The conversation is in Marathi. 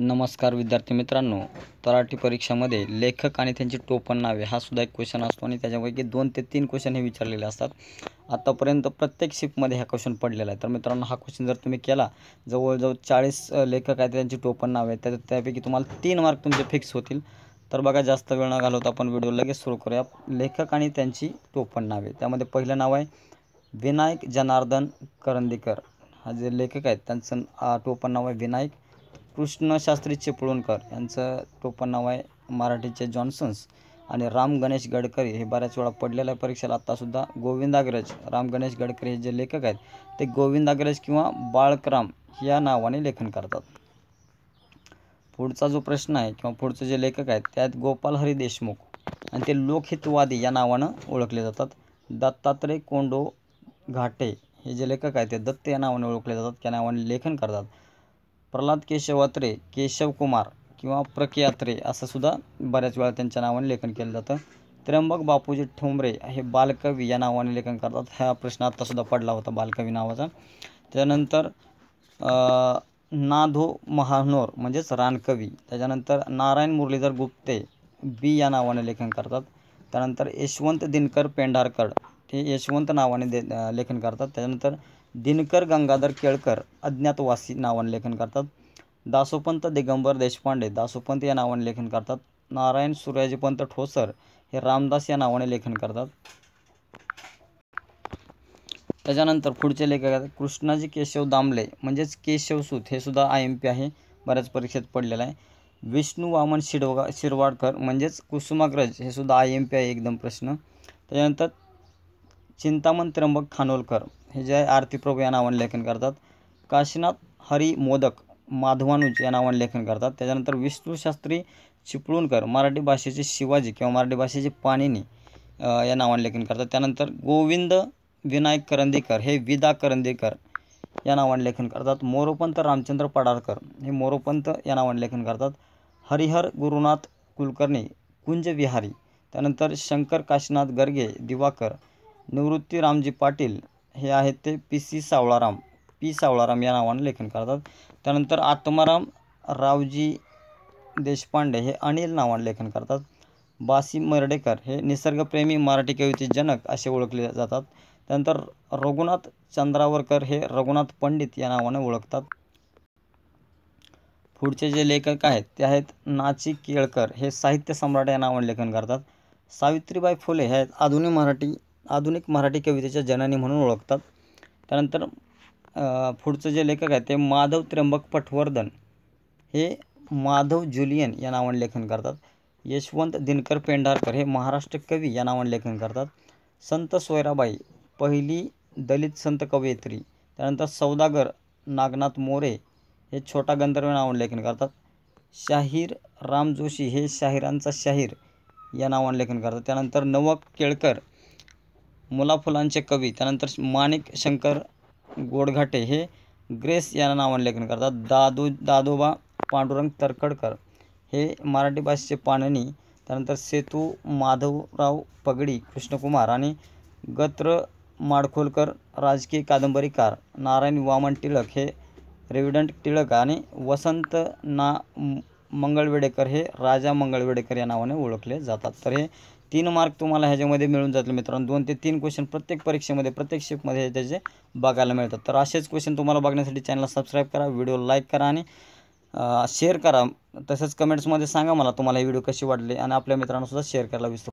नमस्कार विद्यार्थी मित्रांनो तराठी परीक्षामध्ये लेखक आणि त्यांची टोपण नावे हा सुद्धा एक क्वेश्चन असतो आणि त्याच्यापैकी दोन ते तीन क्वेश्चन हे विचारलेले असतात आतापर्यंत प्रत्येक शिफ्टमध्ये हा क्वेश्चन पडलेला आहे तर मित्रांनो हा क्वेश्चन जर तुम्ही केला जवळजवळ चाळीस लेखक आहेत त्यांची टोपण नावे त्या त्यापैकी तुम्हाला तीन मार्क तुमचे फिक्स होतील तर बघा जास्त वेळ न घालवता आपण व्हिडिओ लगेच सुरू करूया लेखक आणि त्यांची टोपण नावे त्यामध्ये पहिलं नाव आहे विनायक जनार्दन करंदीकर हा जे लेखक आहेत त्यांचं टोपण नाव आहे विनायक कृष्णशास्त्री चिपळूणकर यांचं टोपण नाव आहे मराठीचे जॉन्सन्स आणि राम गणेश गडकरी हे बऱ्याच वेळा पडलेल्या परीक्षेला आत्तासुद्धा गोविंदाग्रज राम गणेश गडकरी हे जे लेखक आहेत ते गोविंदाग्रज किंवा बाळकराम या नावाने लेखन करतात पुढचा जो प्रश्न आहे किंवा पुढचे जे लेखक आहेत त्यात हरी देशमुख आणि ते लोकहितवादी या नावानं ओळखले जातात दत्तात्रय कोंडो घाटे हे जे लेखक आहेत ते दत्त या नावाने ओळखले जातात त्या नावाने लेखन करतात प्रल्हाद केशव अत्रे केशव कुमार किंवा प्रके अत्रे असं सुद्धा बऱ्याच वेळा त्यांच्या नावाने लेखन केलं जातं त्र्यंबक बापूजी ठोंबरे हे बालकवी या नावाने लेखन करतात हा प्रश्न आत्तासुद्धा पडला होता बालकवी नावाचा त्यानंतर नाधो महानोर म्हणजेच रानकवी त्याच्यानंतर नारायण मुरलीधर गुप्ते बी या नावाने लेखन करतात त्यानंतर यशवंत दिनकर पेंढारकर हे यशवंत नावाने दे लेखन करतात त्याच्यानंतर दिनकर गंगाधर केळकर अज्ञातवासी नावाने लेखन करतात दासोपंत दिगंबर देशपांडे दासोपंत या नावाने लेखन करतात नारायण सूर्याजीपंत ठोसर हे रामदास या नावाने लेखन करतात त्याच्यानंतर पुढचे लेखक आहेत कृष्णाजी केशव दामले म्हणजेच केशवसूत हे सुद्धा आय एम पी आहे बऱ्याच परीक्षेत पडलेलं आहे विष्णू वामन शिडवा शिरवाडकर म्हणजेच कुसुमाग्रज हे सुद्धा आय एम पी आहे एकदम प्रश्न त्याच्यानंतर चिंतामण त्र्यंबक खानोलकर हे जे आरती प्रभू या नावाने लेखन करतात काशीनाथ हरी मोदक माधवानुज या नावाने लेखन करतात त्याच्यानंतर विष्णूशास्त्री चिपळूणकर मराठी भाषेचे शिवाजी किंवा मराठी भाषेचे पाणिनी या नावाने लेखन करतात त्यानंतर गोविंद विनायक करंदीकर हे विदा करंदीकर या नावाने लेखन करतात मोरोपंत रामचंद्र पडारकर हे मोरोपंत या नावाने लेखन करतात हरिहर गुरुनाथ कुलकर्णी कुंजविहारी त्यानंतर शंकर काशीनाथ गर्गे दिवाकर निवृत्ती रामजी पाटील हे आहेत ते P C Savalaram P Savalaram या नावाने लेखन करतात त्यानंतर आत्माराम रावजी देशपांडे हे अनिल नावाने लेखन करतात बासी मर्डेकर हे निसर्गप्रेमी मराठी कवीचे जनक असे ओळखले जातात त्यानंतर रघुनाथ चंद्रावरकर हे रघुनाथ पंडित या नावाने ओळखतात पुढचे जे लेखक आहेत ते आहेत नाची केळकर हे साहित्य सम्राट या नावाने लेखन करतात सावित्रीबाई फुले हे आहेत आधुनिक मराठी आधुनिक मराठी कवितेच्या जननी म्हणून ओळखतात त्यानंतर पुढचं जे लेखक आहे ते माधव त्र्यंबक पटवर्धन हे माधव जुलियन या नावाने लेखन करतात यशवंत दिनकर पेंढारकर हे महाराष्ट्र कवी या नावाने लेखन करतात संत सोयराबाई पहिली दलित संत कवयित्री त्यानंतर सौदागर नागनाथ मोरे हे छोटा गंधर्व नावाने लेखन करतात शाहीर राम जोशी हे शाहिरांचा शाहीर या नावाने लेखन करतात त्यानंतर नवक केळकर फुलांचे कवी त्यानंतर माणिक शंकर गोडघाटे हे ग्रेस या नावाने लेखन करतात दादू दादोबा पांडुरंग तरखडकर हे मराठी भाषेचे पाणनी त्यानंतर सेतू माधवराव पगडी कृष्णकुमार आणि गत्र माडखोलकर राजकीय कादंबरीकार नारायण वामन टिळक हे रेव्हिडंट टिळक आणि वसंत ना मंगळवेडेकर हे राजा मंगळवेडेकर या नावाने ओळखले जातात तर हे तीन मार्क तुम्हाला ह्याच्यामध्ये मिळून जातील मित्रांनो दोन ते तीन क्वेश्चन प्रत्येक परीक्षेमध्ये प्रत्येक शिफ्टमध्ये त्याचे बघायला मिळतात तर असेच क्वेश्चन तुम्हाला बघण्यासाठी चॅनल सबस्क्राईब करा व्हिडिओ लाईक करा आणि शेअर करा तसंच कमेंट्समध्ये सांगा मला तुम्हाला ही व्हिडिओ कशी वाटली आणि आपल्या मित्रांनोसुद्धा शेअर करायला विसरू